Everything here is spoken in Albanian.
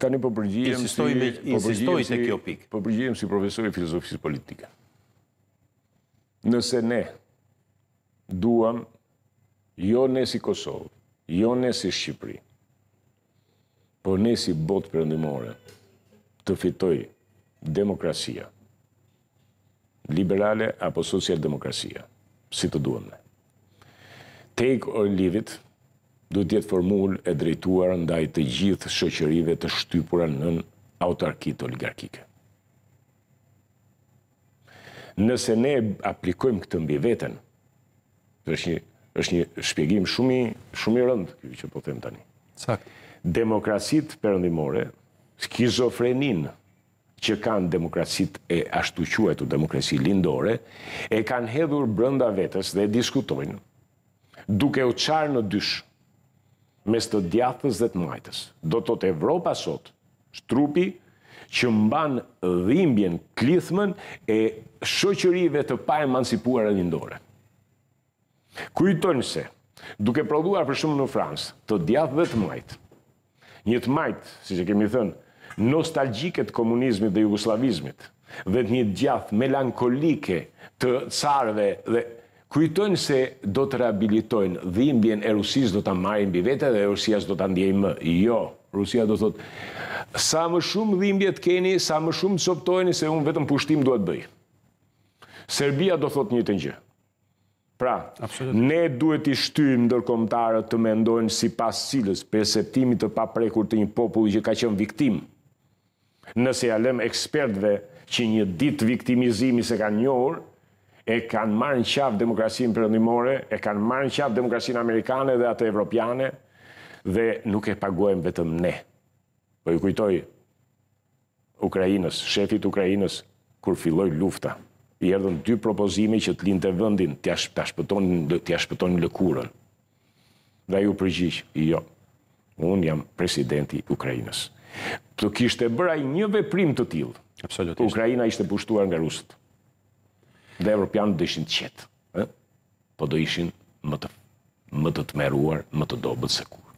Tani një po përgjigjem si insistoj po te kjo pikë. Po përgjigjem si profesor i filozofisë politike. Nëse ne duam jo ne si Kosovë, jo ne si Shqipëri, por ne si botë përëndimore të fitoj demokrasia, liberale apo social demokrasia, si të duham ne. Take or leave it, dhëtë jetë formull e drejtuar ndaj të gjithë shoqërive të shtypura në autarkit oligarkike. Nëse ne aplikojmë këtë mbi veten, është një shpjegim shumë i rëndë, ky që po them tani. Sakë. Demokrasit përëndimore, skizofrenin që kanë demokrasit e ashtuquet u demokrasi lindore, e kanë hedhur brënda vetes dhe diskutojnë, duke u qarë në dyshë mes të djathës dhe të majtës. Do të të Evropa sot, shtrupi, që mban dhimbjen klithmen e shoqërive të pa emancipuar e lindore. Kujtojnë se, duke produar për shumë në Fransë, të djathë dhe të majtë, një të majtë, si që kemi thënë, nostalgjiket komunizmit dhe jugoslavizmit, dhe një djathë melankolike të carve dhe Kujtojnë se do të rehabilitojnë dhimbjen e Rusis do të marrë mbi vete dhe Rusia do të ndjejmë më. Jo, Rusia do thotë, sa më shumë dhimbjet keni, sa më shumë të soptojnë se unë vetëm pushtim duhet bëjë. Serbia do thotë një të një. Pra, ne duhet i shtymë ndërkomtarët të mendojnë si pas cilës perceptimit të paprekur të një populli që ka qenë viktim. Nëse ja lëm ekspertve që një ditë viktimizimi se kanë njohur, e kanë marrë në qafë demokrasinë përëndimore, e kanë marrë në qafë demokrasinë amerikane dhe atë evropiane, dhe nuk e paguajmë vetëm ne. Po i kujtoj Ukrajinës, shefit Ukrajinës, kur filloj lufta, i erdhën dy propozimi që të linë të vëndin, të shpëtoni lëkurën. Dhe ju përgjish, jo, unë jam presidenti Ukrajinës. Të kishtë e bëraj një veprim të tilë, Ukrajina ishte pushtuar nga rusët dhe Europianët do ishin të qetë, po do ishin më të të meruar, më të dobët se kur.